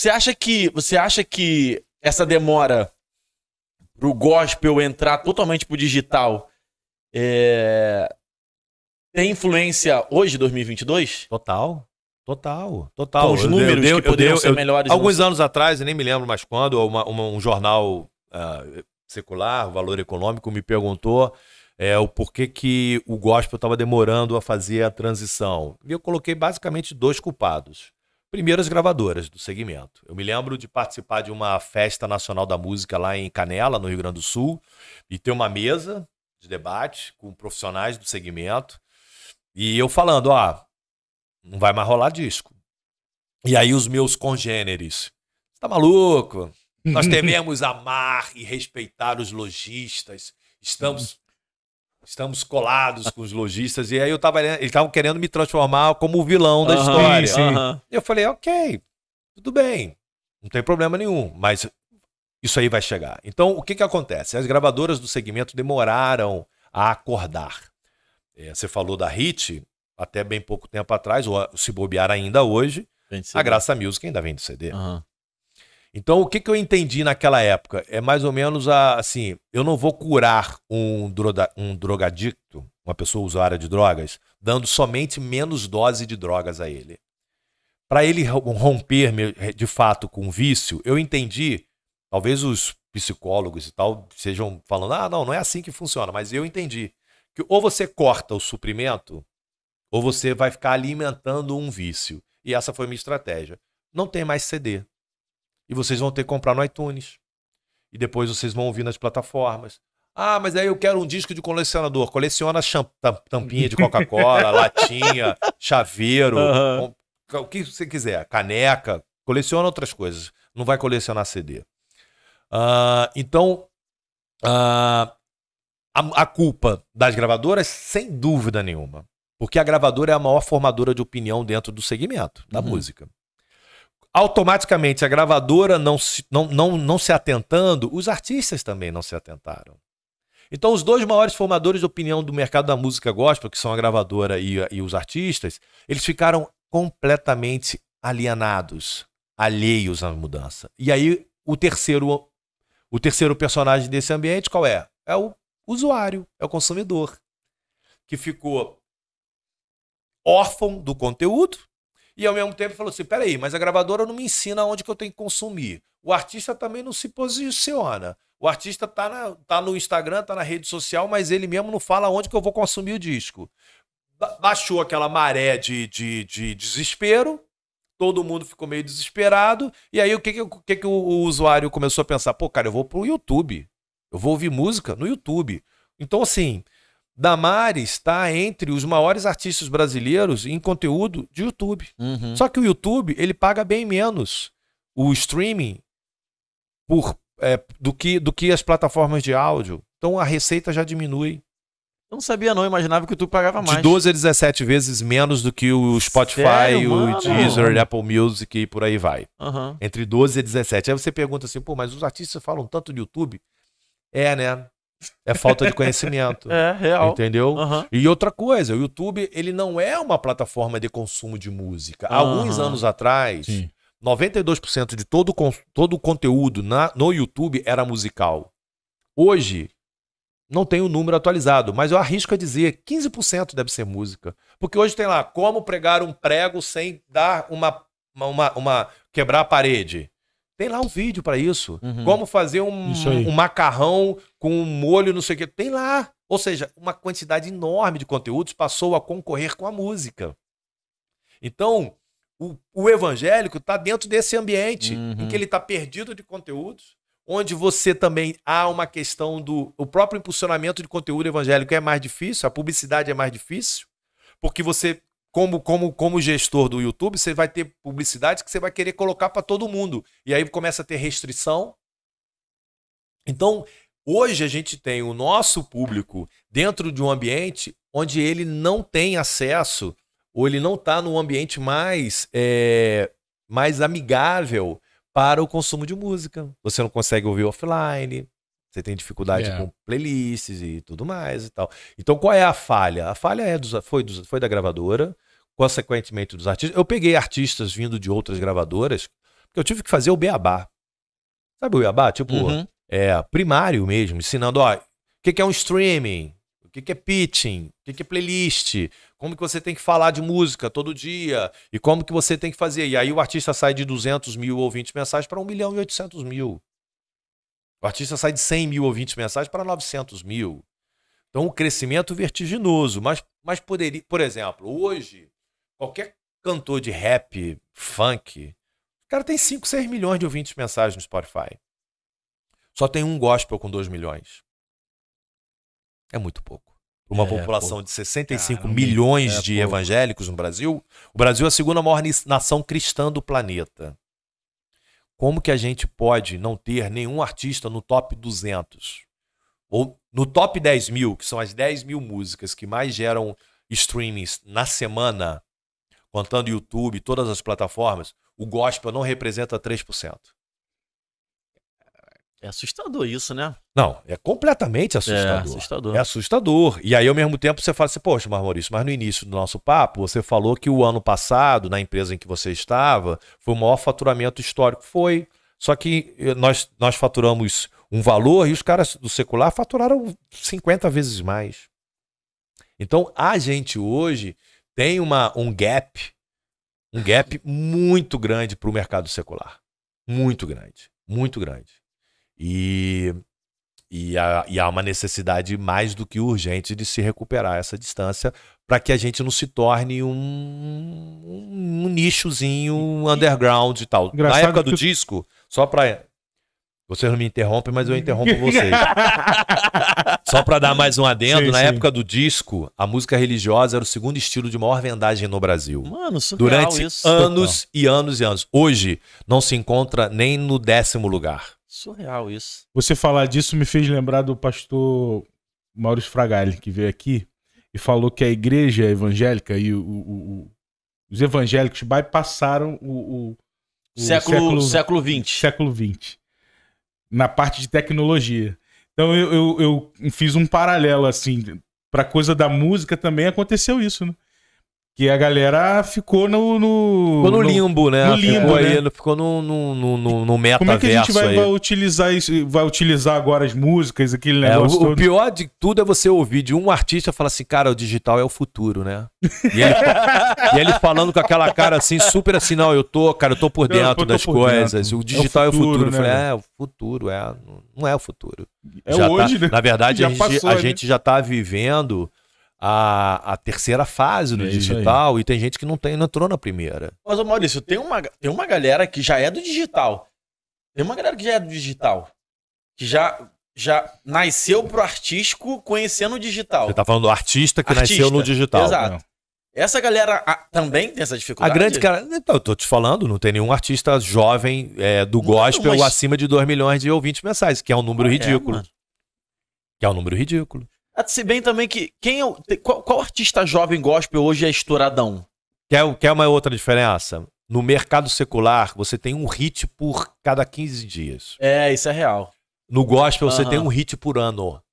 Você acha que você acha que essa demora pro gospel entrar totalmente pro digital é... tem influência hoje, 2022? Total. Total, total. Com os números dei, que poderiam ser eu, melhores. Alguns não. anos atrás, eu nem me lembro mais quando, uma, uma, um jornal uh, secular, Valor Econômico, me perguntou é, o porquê que o gospel estava demorando a fazer a transição. E eu coloquei basicamente dois culpados primeiras gravadoras do segmento. Eu me lembro de participar de uma festa nacional da música lá em Canela, no Rio Grande do Sul, e ter uma mesa de debate com profissionais do segmento. E eu falando, ó, ah, não vai mais rolar disco. E aí os meus congêneres, tá maluco? Nós tememos amar e respeitar os lojistas. Estamos Estamos colados com os lojistas. E aí eu tava. Eles estavam querendo me transformar como o vilão da uh -huh, história. Sim, sim. Uh -huh. Eu falei, ok, tudo bem. Não tem problema nenhum. Mas isso aí vai chegar. Então, o que, que acontece? As gravadoras do segmento demoraram a acordar. É, você falou da Hit, até bem pouco tempo atrás, ou se bobear ainda hoje, a Graça Music ainda vem do CD. Então, o que, que eu entendi naquela época? É mais ou menos a, assim: eu não vou curar um, droga, um drogadicto, uma pessoa usuária de drogas, dando somente menos dose de drogas a ele. Para ele romper de fato com o vício, eu entendi, talvez os psicólogos e tal sejam falando: ah, não, não é assim que funciona, mas eu entendi que ou você corta o suprimento, ou você vai ficar alimentando um vício. E essa foi minha estratégia. Não tem mais CD. E vocês vão ter que comprar no iTunes. E depois vocês vão ouvir nas plataformas. Ah, mas aí eu quero um disco de colecionador. Coleciona tampinha de Coca-Cola, latinha, chaveiro, uhum. o que você quiser, caneca. Coleciona outras coisas. Não vai colecionar CD. Uh, ah, então, uh, a, a, culpa das gravadoras, sem dúvida nenhuma. Porque a gravadora é a maior formadora de opinião dentro do segmento da uhum. música automaticamente a gravadora não se, não, não, não se atentando, os artistas também não se atentaram. Então, os dois maiores formadores de opinião do mercado da música gospel, que são a gravadora e, e os artistas, eles ficaram completamente alienados, alheios à mudança. E aí, o terceiro, o terceiro personagem desse ambiente, qual é? É o usuário, é o consumidor, que ficou órfão do conteúdo, e ao mesmo tempo falou assim: peraí, mas a gravadora não me ensina onde que eu tenho que consumir. O artista também não se posiciona. O artista tá, na, tá no Instagram, tá na rede social, mas ele mesmo não fala onde que eu vou consumir o disco. Baixou aquela maré de, de, de desespero, todo mundo ficou meio desesperado. E aí o que, que, o, que, que o, o usuário começou a pensar? Pô, cara, eu vou pro YouTube. Eu vou ouvir música no YouTube. Então, assim, Damares está entre os maiores artistas brasileiros em conteúdo de YouTube. Uhum. Só que o YouTube ele paga bem menos o streaming por, é, do, que, do que as plataformas de áudio. Então a receita já diminui. Eu não sabia, não. Eu imaginava que o YouTube pagava mais. De 12 a 17 vezes menos do que o Spotify, Sério, o Deezer, o Apple Music e por aí vai. Uhum. Entre 12 e 17. Aí você pergunta assim, pô, mas os artistas falam tanto de YouTube? É, né? É falta de conhecimento. é, real. Entendeu? Uhum. E outra coisa, o YouTube, ele não é uma plataforma de consumo de música. Uhum. Alguns anos atrás, Sim. 92% de todo, todo o conteúdo na, no YouTube era musical. Hoje, não tem o um número atualizado, mas eu arrisco a dizer 15% deve ser música. Porque hoje tem lá como pregar um prego sem dar uma. uma, uma, uma quebrar a parede. Tem lá um vídeo para isso. Uhum. Como fazer um, isso um, macarrão com um molho, não sei o quê. Tem lá. Ou seja, uma quantidade enorme de conteúdos passou a concorrer com a música. Então, o, o evangélico está dentro desse ambiente uhum. em que ele está perdido de conteúdos, onde você também há uma questão do. O próprio impulsionamento de conteúdo evangélico é mais difícil, a publicidade é mais difícil, porque você como, como, como gestor do YouTube, você vai ter publicidade que você vai querer colocar para todo mundo. E aí começa a ter restrição. Então, hoje a gente tem o nosso público dentro de um ambiente onde ele não tem acesso ou ele não está num ambiente mais, é, mais amigável para o consumo de música. Você não consegue ouvir offline, você tem dificuldade yeah. É. com playlists e tudo mais e tal. Então, qual é a falha? A falha é dos, foi, dos, foi da gravadora, consequentemente dos artistas. Eu peguei artistas vindo de outras gravadoras, porque eu tive que fazer o beabá. Sabe o beabá? Tipo, uhum. é, primário mesmo, ensinando, ó, o que, é um streaming? O que, é pitching? O que, que é playlist? Como que você tem que falar de música todo dia? E como que você tem que fazer? E aí o artista sai de 200 mil ouvintes mensais para 1 milhão e 800 mil. O artista sai de 100 mil ouvintes mensais para 900 mil. Então, um crescimento vertiginoso. Mas, mas poderia, por exemplo, hoje, qualquer cantor de rap, funk, o cara tem 5, 6 milhões de ouvintes mensais no Spotify. Só tem um gospel com 2 milhões. É muito pouco. Uma é, população pô. de 65 Caramba, milhões é, de pô. evangélicos no Brasil, o Brasil é a segunda maior nação cristã do planeta. Como que a gente pode não ter nenhum artista no top 200? Ou no top 10 mil, que são as 10 mil músicas que mais geram streamings na semana, contando YouTube, todas as plataformas, o gospel não representa 3%. É assustador isso, né? Não, é completamente é, assustador. É assustador. É assustador. E aí, ao mesmo tempo, você fala assim, poxa, mas Maurício, mas no início do nosso papo, você falou que o ano passado, na empresa em que você estava, foi o maior faturamento histórico. Foi. Só que eh, nós, nós faturamos um valor e os caras do secular faturaram 50 vezes mais. Então, a gente hoje tem uma, um gap, um gap muito grande para o mercado secular. Muito grande. Muito grande. E, e, e há uma necessidade mais do que urgente de se recuperar essa distância para que a gente não se torne um, um, um nichozinho um underground e tal. Engraçado Na época do disco, só para vocês não me interrompem, mas eu interrompo vocês. Só para dar mais um adendo, sim, na sim. época do disco, a música religiosa era o segundo estilo de maior vendagem no Brasil. Mano, surreal Durante isso. anos Total. e anos e anos. Hoje, não se encontra nem no décimo lugar. Surreal isso. Você falar disso me fez lembrar do pastor Maurício Fragalli, que veio aqui e falou que a igreja evangélica e o, o, o, os evangélicos bypassaram o, século, século, século XX. Século XX. Na parte de tecnologia. Então eu, eu, eu fiz um paralelo assim. Pra coisa da música também aconteceu isso, né? Que a galera ficou no. no ficou no limbo, né? No limbo, ficou, né? Aí, ficou no, no, no, no metaverso. Como é que a gente vai, vai, utilizar isso? Vai utilizar agora as músicas, aquele é, negócio? É, o, todo? o pior de tudo é você ouvir de um artista falar assim, cara, o digital é o futuro, né? E ele, e ele falando com aquela cara assim, super assim, não, eu tô, cara, eu tô por dentro eu, eu tô das por coisas. Dentro. É o digital é o futuro. É o futuro. Né? Falei, é, o futuro, é. Não é o futuro. É já tá, hoje, tá, né? Na verdade, já a, gente, passou, a né? gente já tá vivendo a, a terceira fase do é digital e tem gente que não, tem, não entrou na primeira. Mas, ô Maurício, tem uma, tem uma galera que já é do digital. Tem uma galera que já é do digital. Que já, já nasceu pro artístico conhecendo o digital. Você tá falando do artista que artista, nasceu no digital. Exato. É. Essa galera a, também tem essa dificuldade? A grande cara. Então, eu tô te falando, não tem nenhum artista jovem é, do gospel mas... acima de 2 milhões de ouvintes mensais, que é um número ah, ridículo. É, que é um número ridículo. Ah, se bem também que. Quem é, qual, qual artista jovem gospel hoje é estouradão? Quer, quer uma outra diferença? No mercado secular, você tem um hit por cada 15 dias. É, isso é real. No gospel, uhum. você tem um hit por ano.